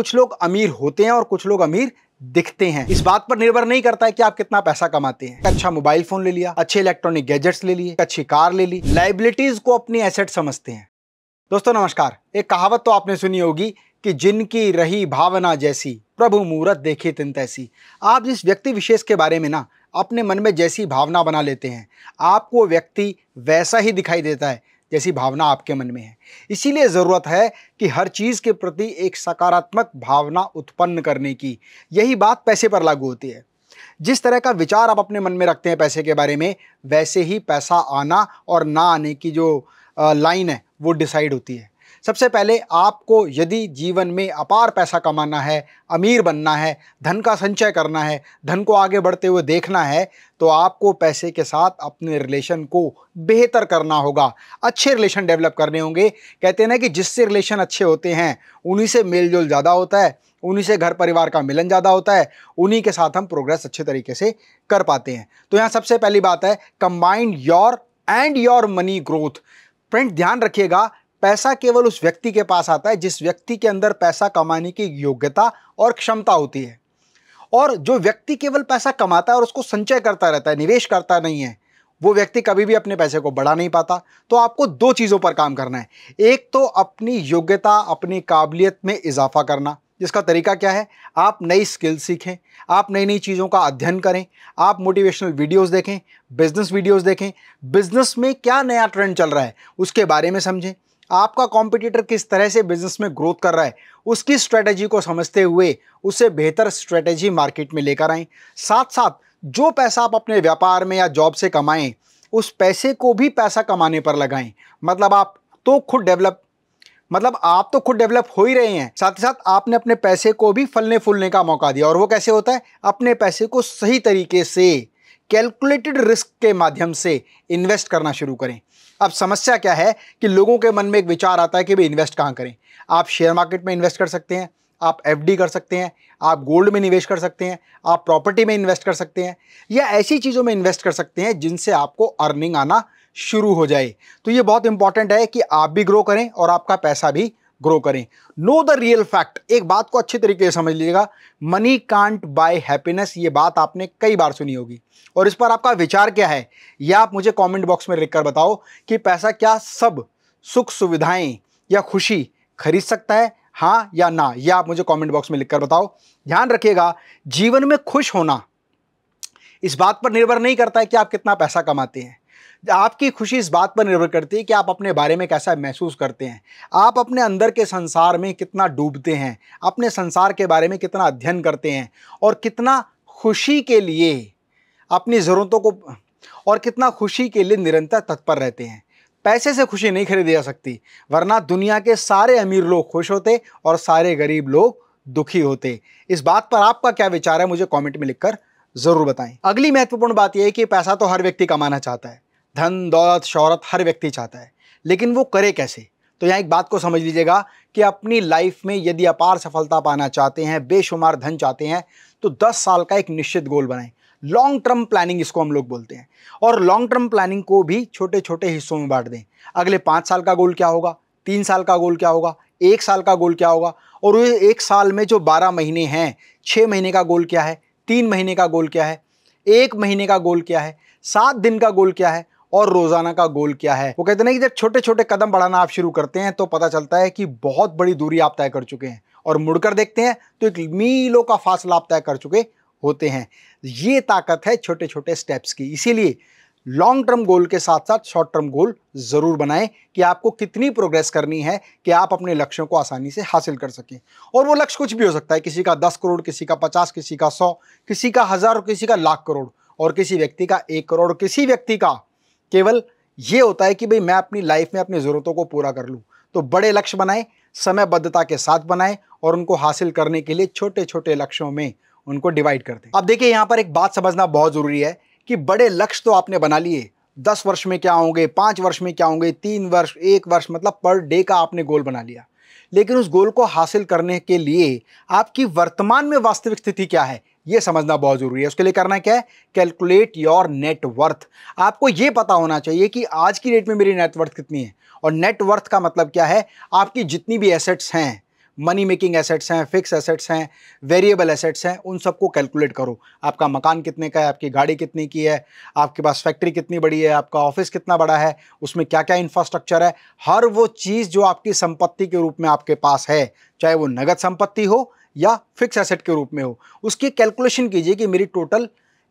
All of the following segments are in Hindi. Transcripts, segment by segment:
कुछ लोग अमीर होते हैं और कुछ लोग अमीर दिखते हैं इस बात पर निर्भर नहीं करता है कि आप कितना पैसा कमाते हैं अच्छा मोबाइल फोन ले लिया अच्छे इलेक्ट्रॉनिक गैजेट्स ले लिए अच्छी कार ले ली लाइबिलिटीज को अपनी एसेट समझते हैं दोस्तों नमस्कार एक कहावत तो आपने सुनी होगी कि जिनकी रही भावना जैसी प्रभु मूरत देखे तिन तैसी आप जिस व्यक्ति विशेष के बारे में ना अपने मन में जैसी भावना बना लेते हैं आपको व्यक्ति वैसा ही दिखाई देता है जैसी भावना आपके मन में है इसीलिए ज़रूरत है कि हर चीज़ के प्रति एक सकारात्मक भावना उत्पन्न करने की यही बात पैसे पर लागू होती है जिस तरह का विचार आप अपने मन में रखते हैं पैसे के बारे में वैसे ही पैसा आना और ना आने की जो लाइन है वो डिसाइड होती है सबसे पहले आपको यदि जीवन में अपार पैसा कमाना है अमीर बनना है धन का संचय करना है धन को आगे बढ़ते हुए देखना है तो आपको पैसे के साथ अपने रिलेशन को बेहतर करना होगा अच्छे रिलेशन डेवलप करने होंगे कहते हैं ना कि जिससे रिलेशन अच्छे होते हैं उन्हीं से मेल जोल ज़्यादा होता है उन्हीं से घर परिवार का मिलन ज़्यादा होता है उन्हीं के साथ हम प्रोग्रेस अच्छे तरीके से कर पाते हैं तो यहाँ सबसे पहली बात है combined your and your money growth friend ध्यान रखिएगा पैसा केवल उस व्यक्ति के पास आता है जिस व्यक्ति के अंदर पैसा कमाने की योग्यता और क्षमता होती है और जो व्यक्ति केवल पैसा कमाता है और उसको संचय करता रहता है निवेश करता नहीं है वो व्यक्ति कभी भी अपने पैसे को बढ़ा नहीं पाता तो आपको दो चीज़ों पर काम करना है एक तो अपनी योग्यता अपनी काबिलियत में इजाफा करना जिसका तरीका क्या है आप नई स्किल सीखें आप नई नई चीज़ों का अध्ययन करें आप मोटिवेशनल वीडियोस देखें बिजनेस वीडियोस देखें बिजनेस में क्या नया ट्रेंड चल रहा है उसके बारे में समझें आपका कॉम्पिटिटर किस तरह से बिजनेस में ग्रोथ कर रहा है उसकी स्ट्रैटेजी को समझते हुए उसे बेहतर स्ट्रैटेजी मार्केट में लेकर आएँ साथ साथ जो पैसा आप अपने व्यापार में या जॉब से कमाएँ उस पैसे को भी पैसा कमाने पर लगाएं मतलब आप तो खुद डेवलप मतलब आप तो खुद डेवलप हो ही रहे हैं साथ ही साथ आपने अपने पैसे को भी फलने फूलने का मौका दिया और वो कैसे होता है अपने पैसे को सही तरीके से कैलकुलेटेड रिस्क के माध्यम से इन्वेस्ट करना शुरू करें अब समस्या क्या है कि लोगों के मन में एक विचार आता है कि भाई इन्वेस्ट कहाँ करें आप शेयर मार्केट में इन्वेस्ट कर सकते हैं आप एफ कर सकते हैं आप गोल्ड में निवेश कर सकते हैं आप प्रॉपर्टी में इन्वेस्ट कर सकते हैं या ऐसी चीज़ों में इन्वेस्ट कर सकते हैं जिनसे आपको अर्निंग आना शुरू हो जाए तो ये बहुत इंपॉर्टेंट है कि आप भी ग्रो करें और आपका पैसा भी ग्रो करें नो द रियल फैक्ट एक बात को अच्छे तरीके से समझ लीजिएगा मनी कांट बाय हैप्पीनेस ये बात आपने कई बार सुनी होगी और इस पर आपका विचार क्या है यह आप मुझे कमेंट बॉक्स में लिख कर बताओ कि पैसा क्या सब सुख सुविधाएं या खुशी खरीद सकता है हाँ या ना यह आप मुझे कमेंट बॉक्स में लिखकर बताओ ध्यान रखिएगा जीवन में खुश होना इस बात पर निर्भर नहीं करता है कि आप कितना पैसा कमाते हैं आपकी खुशी इस बात पर निर्भर करती है कि आप अपने बारे में कैसा महसूस करते हैं आप अपने अंदर के संसार में कितना डूबते हैं अपने संसार के बारे में कितना अध्ययन करते हैं और कितना खुशी के लिए अपनी ज़रूरतों को और कितना खुशी के लिए निरंतर तत्पर रहते हैं पैसे से खुशी नहीं खरीदी जा सकती वरना दुनिया के सारे अमीर लोग खुश होते और सारे गरीब लोग दुखी होते इस बात पर आपका क्या विचार है मुझे कमेंट में लिखकर ज़रूर बताएं अगली महत्वपूर्ण बात यह है कि पैसा तो हर व्यक्ति कमाना चाहता है धन दौलत शहरत हर व्यक्ति चाहता है लेकिन वो करे कैसे तो यहाँ एक बात को समझ लीजिएगा कि अपनी लाइफ में यदि अपार सफलता पाना चाहते हैं बेशुमार धन चाहते हैं तो 10 साल का एक निश्चित गोल बनाएं लॉन्ग टर्म प्लानिंग इसको हम लोग बोलते हैं और लॉन्ग टर्म प्लानिंग को भी छोटे छोटे हिस्सों में बांट दें अगले पाँच साल का गोल क्या होगा तीन साल का गोल क्या होगा एक साल का गोल क्या होगा और वो एक साल में जो बारह महीने हैं छः महीने का गोल क्या है तीन महीने का गोल क्या है एक महीने का गोल क्या है सात दिन का गोल क्या है और रोजाना का गोल क्या है वो कहते हैं कि जब छोटे छोटे कदम बढ़ाना आप शुरू करते हैं तो पता चलता है कि बहुत बड़ी दूरी आप तय कर चुके हैं और मुड़कर देखते हैं तो एक मीलों का फासला आप तय कर चुके होते हैं ये ताकत है छोटे छोटे स्टेप्स की इसीलिए लॉन्ग टर्म गोल के साथ साथ शॉर्ट टर्म गोल ज़रूर बनाएं कि आपको कितनी प्रोग्रेस करनी है कि आप अपने लक्ष्यों को आसानी से हासिल कर सकें और वो लक्ष्य कुछ भी हो सकता है किसी का दस करोड़ किसी का पचास किसी का सौ किसी का हज़ार और किसी का लाख करोड़ और किसी व्यक्ति का एक करोड़ किसी व्यक्ति का केवल ये होता है कि भाई मैं अपनी लाइफ में अपनी ज़रूरतों को पूरा कर लूँ तो बड़े लक्ष्य बनाएं समयबद्धता के साथ बनाएं और उनको हासिल करने के लिए छोटे छोटे लक्ष्यों में उनको डिवाइड कर दें अब देखिए यहाँ पर एक बात समझना बहुत ज़रूरी है कि बड़े लक्ष्य तो आपने बना लिए दस वर्ष में क्या होंगे पाँच वर्ष में क्या होंगे तीन वर्ष एक वर्ष मतलब पर डे का आपने गोल बना लिया लेकिन उस गोल को हासिल करने के लिए आपकी वर्तमान में वास्तविक स्थिति क्या है ये समझना बहुत ज़रूरी है उसके लिए करना क्या है कैलकुलेट योर नेटवर्थ आपको ये पता होना चाहिए कि आज की डेट में मेरी नेटवर्थ कितनी है और नेटवर्थ का मतलब क्या है आपकी जितनी भी एसेट्स हैं मनी मेकिंग एसेट्स हैं फिक्स एसेट्स हैं वेरिएबल एसेट्स हैं उन सबको कैलकुलेट करो आपका मकान कितने का है आपकी गाड़ी कितने की है आपके पास फैक्ट्री कितनी बड़ी है आपका ऑफिस कितना बड़ा है उसमें क्या क्या इंफ्रास्ट्रक्चर है हर वो चीज़ जो आपकी संपत्ति के रूप में आपके पास है चाहे वो नगद संपत्ति हो या फिक्स एसेट के रूप में हो उसकी कैलकुलेशन कीजिए कि मेरी टोटल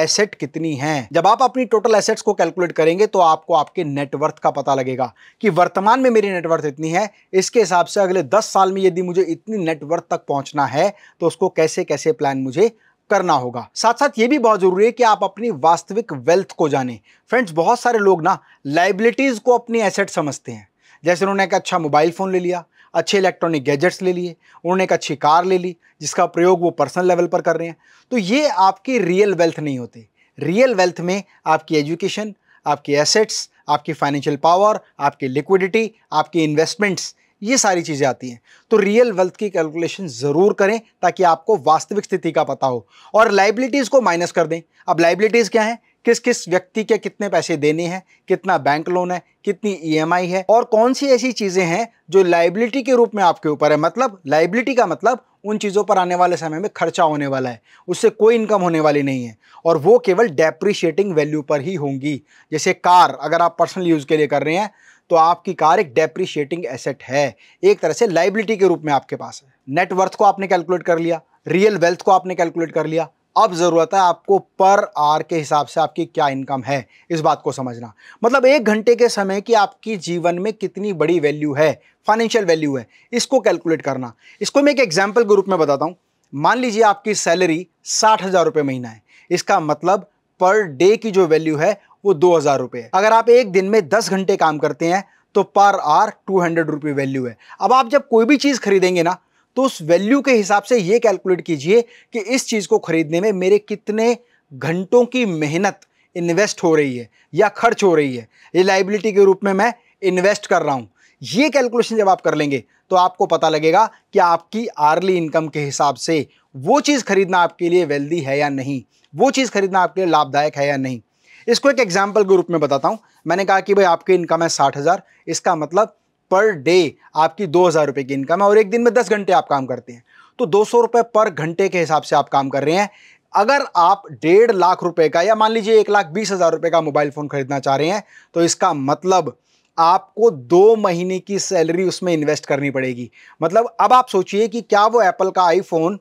एसेट कितनी है जब आप अपनी टोटल एसेट्स को कैलकुलेट करेंगे तो आपको आपके नेटवर्थ का पता लगेगा कि वर्तमान में मेरी नेटवर्थ इतनी है इसके हिसाब से अगले 10 साल में यदि मुझे इतनी नेटवर्थ तक पहुंचना है तो उसको कैसे कैसे प्लान मुझे करना होगा साथ साथ ये भी बहुत जरूरी है कि आप अपनी वास्तविक वेल्थ को जाने फ्रेंड्स बहुत सारे लोग ना लाइबिलिटीज़ को अपनी एसेट समझते हैं जैसे उन्होंने एक अच्छा मोबाइल फ़ोन ले लिया अच्छे इलेक्ट्रॉनिक गैजेट्स ले लिए उन्होंने एक अच्छी कार ले ली जिसका प्रयोग वो पर्सनल लेवल पर कर रहे हैं तो ये आपकी रियल वेल्थ नहीं होती रियल वेल्थ में आपकी एजुकेशन आपके एसेट्स आपकी फाइनेंशियल पावर आपकी लिक्विडिटी आपकी इन्वेस्टमेंट्स ये सारी चीज़ें आती हैं तो रियल वेल्थ की कैलकुलेशन ज़रूर करें ताकि आपको वास्तविक स्थिति का पता हो और लाइबिलिटीज़ को माइनस कर दें अब लाइबिलिटीज़ क्या हैं किस किस व्यक्ति के कितने पैसे देने हैं कितना बैंक लोन है कितनी ईएमआई e है और कौन सी ऐसी चीज़ें हैं जो लाइबिलिटी के रूप में आपके ऊपर है मतलब लाइबिलिटी का मतलब उन चीज़ों पर आने वाले समय में खर्चा होने वाला है उससे कोई इनकम होने वाली नहीं है और वो केवल डेप्रिशिएटिंग वैल्यू पर ही होंगी जैसे कार अगर आप पर्सनल यूज़ के लिए कर रहे हैं तो आपकी कार एक डेप्रिशिएटिंग एसेट है एक तरह से लाइबिलिटी के रूप में आपके पास है नेटवर्थ को आपने कैलकुलेट कर लिया रियल वेल्थ को आपने कैलकुलेट कर लिया अब ज़रूरत है आपको पर आर के हिसाब से आपकी क्या इनकम है इस बात को समझना मतलब एक घंटे के समय की आपकी जीवन में कितनी बड़ी वैल्यू है फाइनेंशियल वैल्यू है इसको कैलकुलेट करना इसको मैं एक एग्जाम्पल के रूप में बताता हूँ मान लीजिए आपकी सैलरी साठ हज़ार रुपये महीना है इसका मतलब पर डे की जो वैल्यू है वो दो हज़ार रुपये है अगर आप एक दिन में दस घंटे काम करते हैं तो पर आर टू हंड्रेड रुपये वैल्यू है अब आप जब कोई भी चीज़ खरीदेंगे ना तो उस वैल्यू के हिसाब से ये कैलकुलेट कीजिए कि इस चीज़ को खरीदने में मेरे कितने घंटों की मेहनत इन्वेस्ट हो रही है या खर्च हो रही है ये लाइबिलिटी के रूप में मैं इन्वेस्ट कर रहा हूँ ये कैलकुलेशन जब आप कर लेंगे तो आपको पता लगेगा कि आपकी आर्ली इनकम के हिसाब से वो चीज़ खरीदना आपके लिए वेल्दी है या नहीं वो चीज़ खरीदना आपके लिए लाभदायक है या नहीं इसको एक एग्जाम्पल के रूप में बताता हूँ मैंने कहा कि भाई आपकी इनकम है साठ हज़ार इसका मतलब पर डे आपकी दो हज़ार रुपये की इनकम है और एक दिन में दस घंटे आप काम करते हैं तो दो सौ रुपये पर घंटे के हिसाब से आप काम कर रहे हैं अगर आप डेढ़ लाख रुपए का या मान लीजिए एक लाख बीस हज़ार रुपये का मोबाइल फ़ोन खरीदना चाह रहे हैं तो इसका मतलब आपको दो महीने की सैलरी उसमें इन्वेस्ट करनी पड़ेगी मतलब अब आप सोचिए कि क्या वो एप्पल का आईफोन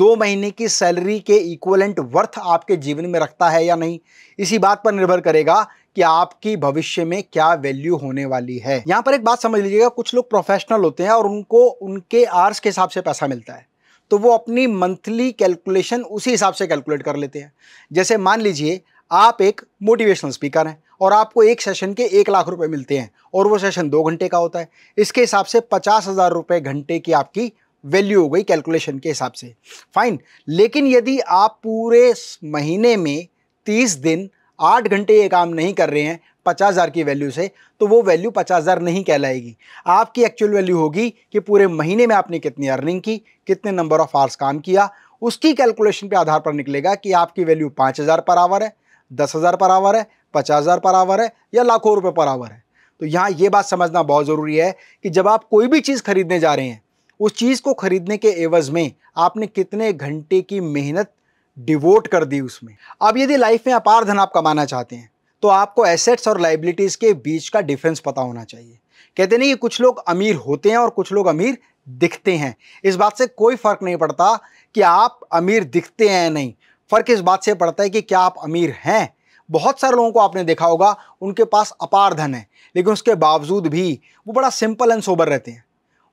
दो महीने की सैलरी के इक्वलेंट वर्थ आपके जीवन में रखता है या नहीं इसी बात पर निर्भर करेगा कि आपकी भविष्य में क्या वैल्यू होने वाली है यहाँ पर एक बात समझ लीजिएगा कुछ लोग प्रोफेशनल होते हैं और उनको उनके आर्स के हिसाब से पैसा मिलता है तो वो अपनी मंथली कैलकुलेशन उसी हिसाब से कैलकुलेट कर लेते हैं जैसे मान लीजिए आप एक मोटिवेशनल स्पीकर हैं और आपको एक सेशन के एक लाख रुपए मिलते हैं और वो सेशन दो घंटे का होता है इसके हिसाब से पचास हज़ार रुपये घंटे की आपकी वैल्यू हो गई कैलकुलेशन के हिसाब से फाइन लेकिन यदि आप पूरे महीने में तीस दिन आठ घंटे ये काम नहीं कर रहे हैं पचास हज़ार की वैल्यू से तो वो वैल्यू पचास हज़ार नहीं कहलाएगी आपकी एक्चुअल वैल्यू होगी कि पूरे महीने में आपने कितनी अर्निंग की कितने नंबर ऑफ़ आवर्स काम किया उसकी कैलकुलेशन पे आधार पर निकलेगा कि आपकी वैल्यू पाँच हज़ार पर आवर है दस हज़ार पर आवर है पचास हज़ार पर आवर है या लाखों रुपये पर आवर है तो यहाँ ये बात समझना बहुत ज़रूरी है कि जब आप कोई भी चीज़ खरीदने जा रहे हैं उस चीज़ को खरीदने के एवज़ में आपने कितने घंटे की मेहनत डिवोट कर दी उसमें अब यदि लाइफ में अपार धन आप कमाना चाहते हैं तो आपको एसेट्स और लाइबिलिटीज़ के बीच का डिफरेंस पता होना चाहिए कहते नहीं कि कुछ लोग अमीर होते हैं और कुछ लोग अमीर दिखते हैं इस बात से कोई फ़र्क नहीं पड़ता कि आप अमीर दिखते हैं या नहीं फ़र्क इस बात से पड़ता है कि क्या आप अमीर हैं बहुत सारे लोगों को आपने देखा होगा उनके पास अपार धन है लेकिन उसके बावजूद भी वो बड़ा सिंपल एंड सोबर रहते हैं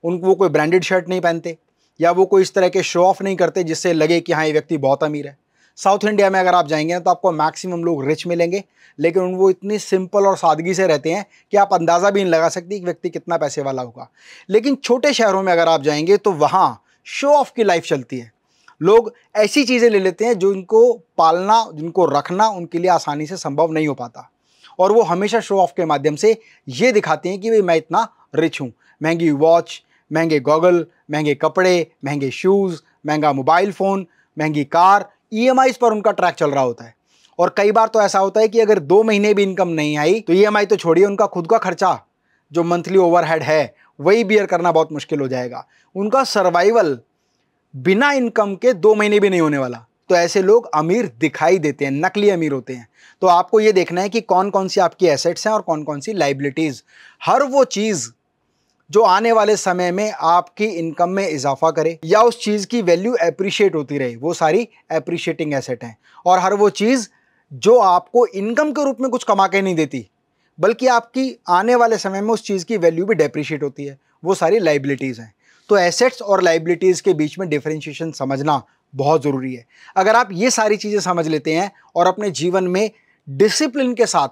उनको वो कोई ब्रांडेड शर्ट नहीं पहनते या वो कोई इस तरह के शो ऑफ नहीं करते जिससे लगे कि हाँ ये व्यक्ति बहुत अमीर है साउथ इंडिया में अगर आप जाएंगे ना तो आपको मैक्सिमम लोग रिच मिलेंगे लेकिन उन वो इतनी सिंपल और सादगी से रहते हैं कि आप अंदाज़ा भी नहीं लगा सकते कि व्यक्ति कितना पैसे वाला होगा लेकिन छोटे शहरों में अगर आप जाएंगे तो वहाँ शो ऑफ की लाइफ चलती है लोग ऐसी चीज़ें ले लेते हैं जो इनको पालना जिनको रखना उनके लिए आसानी से संभव नहीं हो पाता और वो हमेशा शो ऑफ के माध्यम से ये दिखाते हैं कि भाई मैं इतना रिच हूँ महंगी वॉच महंगे गॉगल महंगे कपड़े महंगे शूज़ महंगा मोबाइल फ़ोन महंगी कार ई e पर उनका ट्रैक चल रहा होता है और कई बार तो ऐसा होता है कि अगर दो महीने भी इनकम नहीं आई तो ई e तो छोड़िए उनका खुद का खर्चा जो मंथली ओवरहेड है वही बियर करना बहुत मुश्किल हो जाएगा उनका सर्वाइवल बिना इनकम के दो महीने भी नहीं होने वाला तो ऐसे लोग अमीर दिखाई देते हैं नकली अमीर होते हैं तो आपको ये देखना है कि कौन कौन सी आपकी एसेट्स हैं और कौन कौन सी लाइबिलिटीज़ हर वो चीज़ जो आने वाले समय में आपकी इनकम में इजाफा करे या उस चीज़ की वैल्यू अप्रिशिएट होती रहे वो सारी अप्रिशिएटिंग एसेट हैं और हर वो चीज़ जो आपको इनकम के रूप में कुछ कमा के नहीं देती बल्कि आपकी आने वाले समय में उस चीज़ की वैल्यू भी डेप्रिशिएट होती है वो सारी लाइबिलिटीज़ हैं तो एसेट्स और लाइबिलिटीज़ के बीच में डिफ्रेंशिएशन समझना बहुत ज़रूरी है अगर आप ये सारी चीज़ें समझ लेते हैं और अपने जीवन में डिसिप्लिन के साथ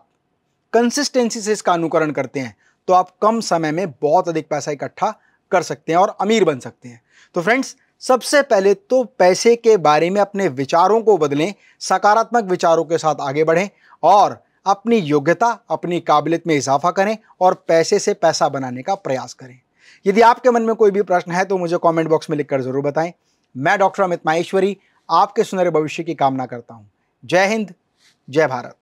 कंसिस्टेंसी से इसका अनुकरण करते हैं तो आप कम समय में बहुत अधिक पैसा इकट्ठा कर सकते हैं और अमीर बन सकते हैं तो फ्रेंड्स सबसे पहले तो पैसे के बारे में अपने विचारों को बदलें सकारात्मक विचारों के साथ आगे बढ़ें और अपनी योग्यता अपनी काबिलियत में इजाफा करें और पैसे से पैसा बनाने का प्रयास करें यदि आपके मन में कोई भी प्रश्न है तो मुझे कमेंट बॉक्स में लिखकर ज़रूर बताएं मैं डॉक्टर अमित माहेश्वरी आपके सुनहरे भविष्य की कामना करता हूँ जय हिंद जय भारत